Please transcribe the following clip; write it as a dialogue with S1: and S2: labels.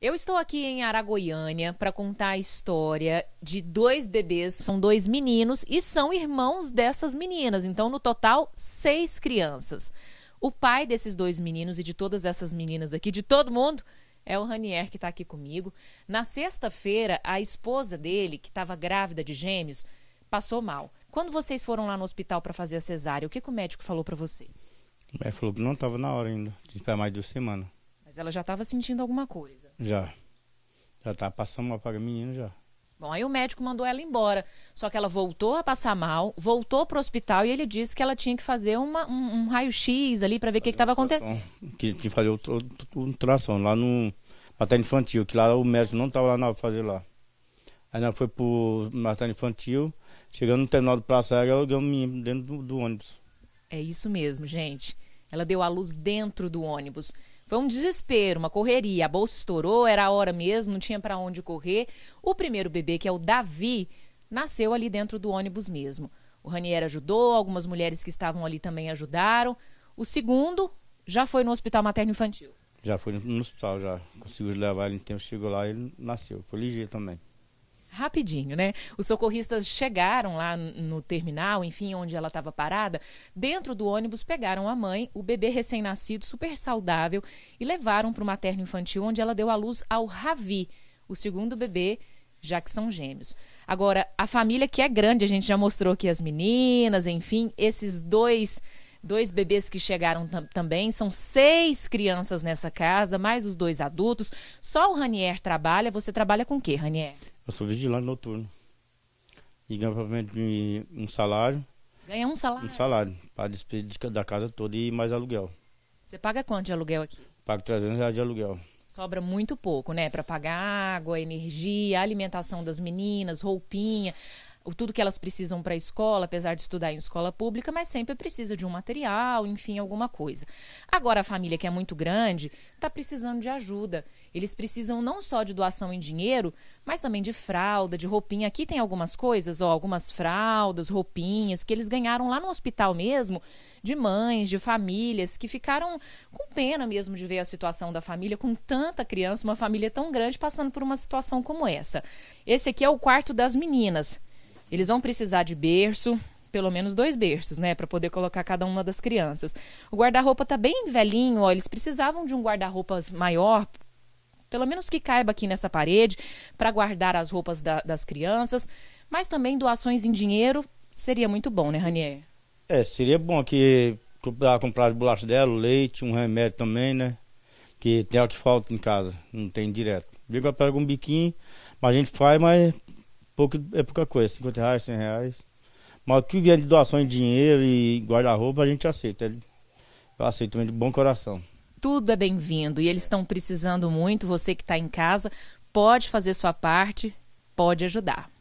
S1: Eu estou aqui em Aragoiânia para contar a história de dois bebês, são dois meninos e são irmãos dessas meninas, então no total seis crianças. O pai desses dois meninos e de todas essas meninas aqui, de todo mundo, é o Ranier que está aqui comigo. Na sexta-feira, a esposa dele, que estava grávida de gêmeos, passou mal. Quando vocês foram lá no hospital para fazer a cesárea, o que, que o médico falou para vocês?
S2: Ele falou que não estava na hora ainda, para mais de uma semana.
S1: Mas ela já estava sentindo alguma coisa.
S2: Já. Já tá passando mal para menina já.
S1: Bom, aí o médico mandou ela embora. Só que ela voltou a passar mal, voltou pro hospital e ele disse que ela tinha que fazer uma, um, um raio-x ali para ver o que estava acontecendo.
S2: Que, que fazer tração lá no materno infantil, que lá o médico não estava lá na fazer lá. Aí ela foi pro materno infantil, chegando no terminal do Praça Aérea, eu ganhei um dentro do, do ônibus.
S1: É isso mesmo, gente. Ela deu à luz dentro do ônibus. Foi um desespero, uma correria. A bolsa estourou, era a hora mesmo, não tinha para onde correr. O primeiro bebê, que é o Davi, nasceu ali dentro do ônibus mesmo. O Ranier ajudou, algumas mulheres que estavam ali também ajudaram. O segundo já foi no hospital materno infantil.
S2: Já foi no hospital, já. Conseguimos levar ele em tempo, chegou lá e ele nasceu. Foi ligeiro também
S1: rapidinho, né? Os socorristas chegaram lá no terminal, enfim, onde ela estava parada. Dentro do ônibus pegaram a mãe, o bebê recém-nascido, super saudável, e levaram para o materno infantil, onde ela deu à luz ao Ravi, o segundo bebê já que são gêmeos. Agora, a família que é grande, a gente já mostrou aqui as meninas, enfim, esses dois dois bebês que chegaram tam também, são seis crianças nessa casa, mais os dois adultos. Só o Ranier trabalha, você trabalha com o quê, Ranier?
S2: Eu sou vigilante noturno. E ganho provavelmente um salário.
S1: Ganha um salário? Um
S2: salário. Para despedir da casa toda e mais aluguel.
S1: Você paga quanto de aluguel aqui?
S2: Pago 300 reais de aluguel.
S1: Sobra muito pouco, né? Para pagar água, energia, alimentação das meninas, roupinha tudo que elas precisam para a escola, apesar de estudar em escola pública, mas sempre precisa de um material, enfim, alguma coisa. Agora, a família que é muito grande está precisando de ajuda. Eles precisam não só de doação em dinheiro, mas também de fralda, de roupinha. Aqui tem algumas coisas, ó, algumas fraldas, roupinhas que eles ganharam lá no hospital mesmo, de mães, de famílias que ficaram com pena mesmo de ver a situação da família com tanta criança, uma família tão grande passando por uma situação como essa. Esse aqui é o quarto das meninas. Eles vão precisar de berço, pelo menos dois berços, né, para poder colocar cada uma das crianças. O guarda-roupa tá bem velhinho, ó, eles precisavam de um guarda-roupa maior, pelo menos que caiba aqui nessa parede, para guardar as roupas da, das crianças, mas também doações em dinheiro seria muito bom, né, Ranier?
S2: É, seria bom que comprar, comprar as bolachas dela, leite, um remédio também, né? Que tem o que falta em casa, não tem direto. eu pego um biquinho, mas a gente faz, mas pouco, é pouca coisa, 50 reais, 100 reais. Mas o que vier de doação em dinheiro e guarda-roupa, a gente aceita. Eu aceito também de bom coração.
S1: Tudo é bem-vindo e eles estão precisando muito. Você que está em casa, pode fazer sua parte, pode ajudar.